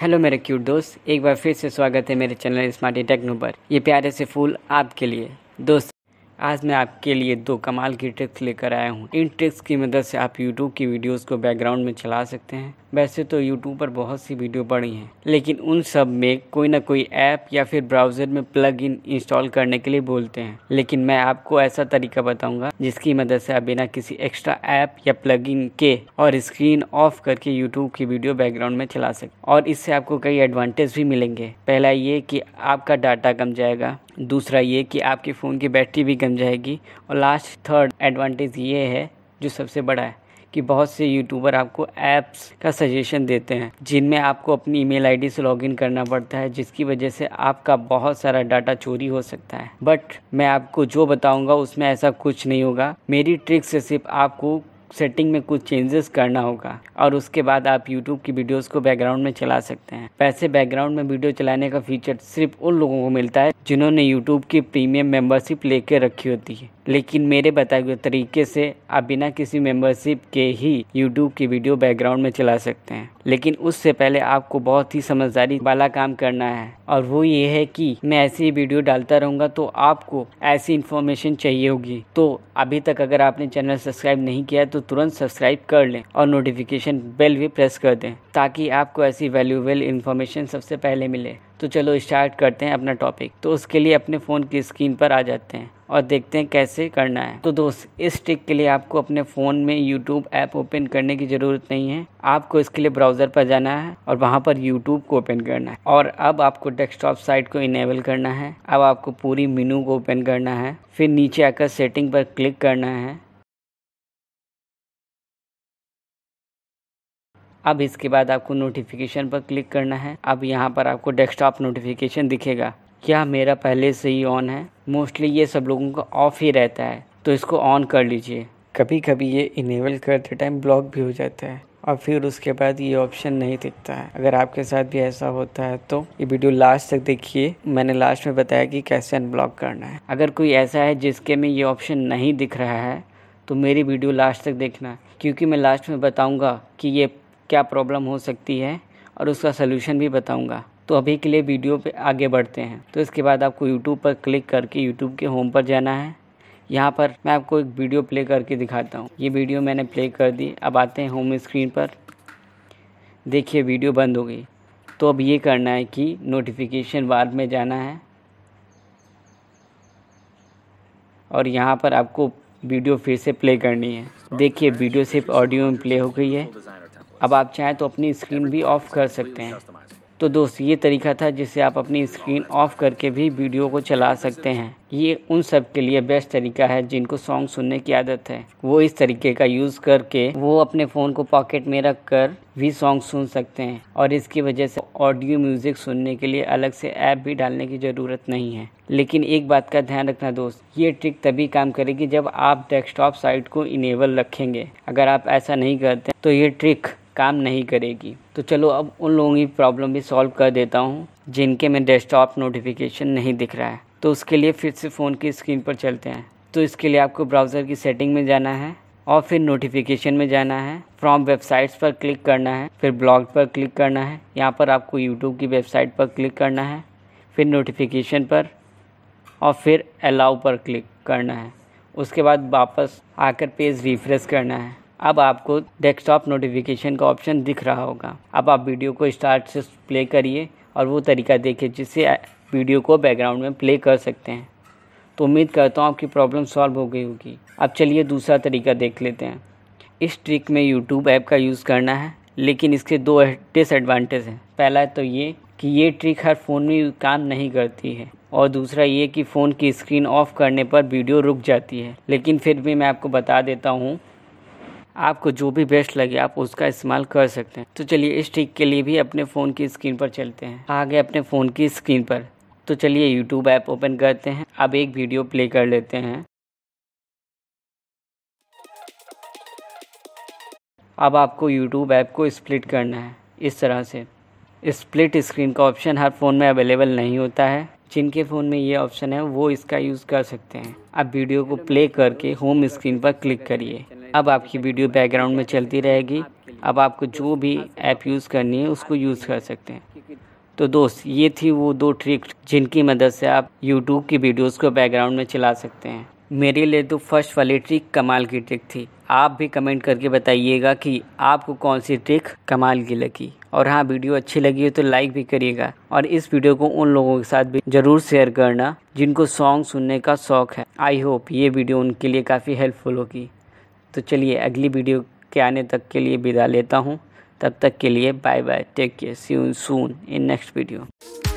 hello मेरे cute दोस्त एक बार फिर से स्वागत है मेरे चैनल स्मार्टी टेक्नो पर ये प्यारे से फूल आपके लिए दोस्त आज मैं आपके लिए दो कमाल की ट्रिक्स लेकर आया हूँ इन ट्रिक्स की मदद से आप यूट्यूब की वीडियोस को बैकग्राउंड में चला सकते हैं वैसे तो YouTube पर बहुत सी वीडियो पड़ी हैं लेकिन उन सब में कोई ना कोई ऐप या फिर ब्राउज़र में प्लग इन इंस्टॉल करने के लिए बोलते हैं लेकिन मैं आपको ऐसा तरीका बताऊंगा जिसकी मदद से आप बिना किसी एक्स्ट्रा ऐप या प्लग इन के और स्क्रीन ऑफ करके यूट्यूब की वीडियो बैकग्राउंड में चला सकें और इससे आपको कई एडवांटेज भी मिलेंगे पहला ये कि आपका डाटा कम जाएगा दूसरा ये कि आपके फ़ोन की बैटरी भी कम जाएगी और लास्ट थर्ड एडवांटेज ये है जो सबसे बड़ा है कि बहुत से यूट्यूबर आपको ऐप्स का सजेशन देते हैं जिनमें आपको अपनी ईमेल आईडी से लॉगिन करना पड़ता है जिसकी वजह से आपका बहुत सारा डाटा चोरी हो सकता है बट मैं आपको जो बताऊंगा उसमें ऐसा कुछ नहीं होगा मेरी ट्रिक से सिर्फ आपको सेटिंग में कुछ चेंजेस करना होगा और उसके बाद आप यूट्यूब की वीडियोज़ को बैकग्राउंड में चला सकते हैं वैसे बैकग्राउंड में वीडियो चलाने का फीचर सिर्फ उन लोगों को मिलता है जिन्होंने यूट्यूब की प्रीमियम मेंबरशिप लेके रखी होती है लेकिन मेरे बताए हुए तरीके से आप बिना किसी मेंबरशिप के ही यूट्यूब की वीडियो बैकग्राउंड में चला सकते हैं लेकिन उससे पहले आपको बहुत ही समझदारी वाला काम करना है और वो ये है कि मैं ऐसी वीडियो डालता रहूँगा तो आपको ऐसी इन्फॉर्मेशन चाहिए होगी तो अभी तक अगर आपने चैनल सब्सक्राइब नहीं किया तो तुरंत सब्सक्राइब कर लें और नोटिफिकेशन बेल भी प्रेस कर दें ताकि आपको ऐसी वैल्यूबल इन्फॉर्मेशन सबसे पहले मिले तो चलो स्टार्ट करते हैं अपना टॉपिक तो उसके लिए अपने फ़ोन की स्क्रीन पर आ जाते हैं और देखते हैं कैसे करना है तो दोस्त इस ट्रिक के लिए आपको अपने फ़ोन में यूट्यूब ऐप ओपन करने की ज़रूरत नहीं है आपको इसके लिए ब्राउज़र पर जाना है और वहाँ पर यूट्यूब को ओपन करना है और अब आपको डेस्कटॉप साइट को इनेबल करना है अब आपको पूरी मीनू को ओपन करना है फिर नीचे आकर सेटिंग पर क्लिक करना है अब इसके बाद आपको नोटिफिकेशन पर क्लिक करना है अब यहाँ पर आपको डेस्कटॉप नोटिफिकेशन दिखेगा क्या मेरा पहले से ही ऑन है मोस्टली ये सब लोगों का ऑफ ही रहता है तो इसको ऑन कर लीजिए कभी कभी ये इनेबल करते टाइम ब्लॉक भी हो जाता है और फिर उसके बाद ये ऑप्शन नहीं दिखता है अगर आपके साथ भी ऐसा होता है तो ये वीडियो लास्ट तक देखिए मैंने लास्ट में बताया कि कैसे अनब्लॉक करना है अगर कोई ऐसा है जिसके में ये ऑप्शन नहीं दिख रहा है तो मेरी वीडियो लास्ट तक देखना क्योंकि मैं लास्ट में बताऊंगा कि ये क्या प्रॉब्लम हो सकती है और उसका सलूशन भी बताऊँगा तो अभी के लिए वीडियो पे आगे बढ़ते हैं तो इसके बाद आपको यूट्यूब पर क्लिक करके यूट्यूब के होम पर जाना है यहाँ पर मैं आपको एक वीडियो प्ले करके दिखाता हूँ ये वीडियो मैंने प्ले कर दी अब आते हैं होम स्क्रीन पर देखिए वीडियो बंद हो गई तो अब ये करना है कि नोटिफिकेशन बार में जाना है और यहाँ पर आपको वीडियो फिर से प्ले करनी है देखिए वीडियो सिर्फ ऑडियो में प्ले हो गई है अब आप चाहें तो अपनी स्क्रीन भी ऑफ़ कर सकते हैं तो दोस्त ये तरीका था जिससे आप अपनी स्क्रीन ऑफ़ करके भी वीडियो को चला सकते हैं ये उन सब के लिए बेस्ट तरीका है जिनको सॉन्ग सुनने की आदत है वो इस तरीके का यूज़ करके वो अपने फ़ोन को पॉकेट में रख कर भी सॉन्ग सुन सकते हैं और इसकी वजह से ऑडियो म्यूज़िक सुनने के लिए अलग से ऐप भी डालने की ज़रूरत नहीं है लेकिन एक बात का ध्यान रखना दोस्त ये ट्रिक तभी काम करेगी जब आप डेस्कटॉप साइट को इनेबल रखेंगे अगर आप ऐसा नहीं करते तो ये ट्रिक काम नहीं करेगी तो चलो अब उन लोगों की प्रॉब्लम भी सॉल्व कर देता हूँ जिनके में डेस्कटॉप नोटिफिकेशन नहीं दिख रहा है तो उसके लिए फिर से फ़ोन की स्क्रीन पर चलते हैं तो इसके लिए आपको ब्राउज़र की सेटिंग में जाना है और फिर नोटिफिकेशन में जाना है फ्रॉम वेबसाइट्स पर क्लिक करना है फिर ब्लॉग पर क्लिक करना है यहाँ पर आपको यूट्यूब की वेबसाइट पर क्लिक करना है फिर नोटिफिकेशन पर और फिर अलाउ पर क्लिक करना है उसके बाद वापस आकर पेज रिफ्रेश करना है अब आपको डेस्कटॉप नोटिफिकेशन का ऑप्शन दिख रहा होगा अब आप वीडियो को स्टार्ट से प्ले करिए और वो तरीका देखिए जिससे वीडियो को बैकग्राउंड में प्ले कर सकते हैं तो उम्मीद करता हूँ आपकी प्रॉब्लम सॉल्व हो गई होगी अब चलिए दूसरा तरीका देख लेते हैं इस ट्रिक में यूट्यूब ऐप का यूज़ करना है लेकिन इसके दो डिसएडवांटेज हैं पहला तो ये कि ये ट्रिक हर फ़ोन में काम नहीं करती है और दूसरा ये कि फ़ोन की स्क्रीन ऑफ करने पर वीडियो रुक जाती है लेकिन फिर भी मैं आपको बता देता हूँ आपको जो भी बेस्ट लगे आप उसका इस्तेमाल कर सकते हैं तो चलिए इस ट्रिक के लिए भी अपने फ़ोन की स्क्रीन पर चलते हैं आगे अपने फ़ोन की स्क्रीन पर तो चलिए यूट्यूब ऐप ओपन करते हैं अब एक वीडियो प्ले कर लेते हैं अब आपको यूट्यूब ऐप को स्प्लिट करना है इस तरह से स्प्लिट स्क्रीन का ऑप्शन हर फ़ोन में अवेलेबल नहीं होता है जिनके फ़ोन में ये ऑप्शन है वो इसका यूज़ कर सकते हैं आप वीडियो को प्ले करके होम स्क्रीन पर क्लिक करिए अब आपकी वीडियो बैकग्राउंड में चलती रहेगी अब आपको जो भी ऐप यूज़ करनी है उसको यूज़ कर सकते हैं तो दोस्त ये थी वो दो ट्रिक जिनकी मदद से आप यूट्यूब की वीडियोस को बैकग्राउंड में चला सकते हैं मेरे लिए तो फर्स्ट वाली ट्रिक कमाल की ट्रिक थी आप भी कमेंट करके बताइएगा कि आपको कौन सी ट्रिक कमाल की लगी और हाँ वीडियो अच्छी लगी हो तो लाइक भी करिएगा और इस वीडियो को उन लोगों के साथ भी ज़रूर शेयर करना जिनको सॉन्ग सुनने का शौक़ है आई होप ये वीडियो उनके लिए काफ़ी हेल्पफुल होगी तो चलिए अगली वीडियो के आने तक के लिए विदा लेता हूँ तब तक के लिए bye bye take care see soon in next video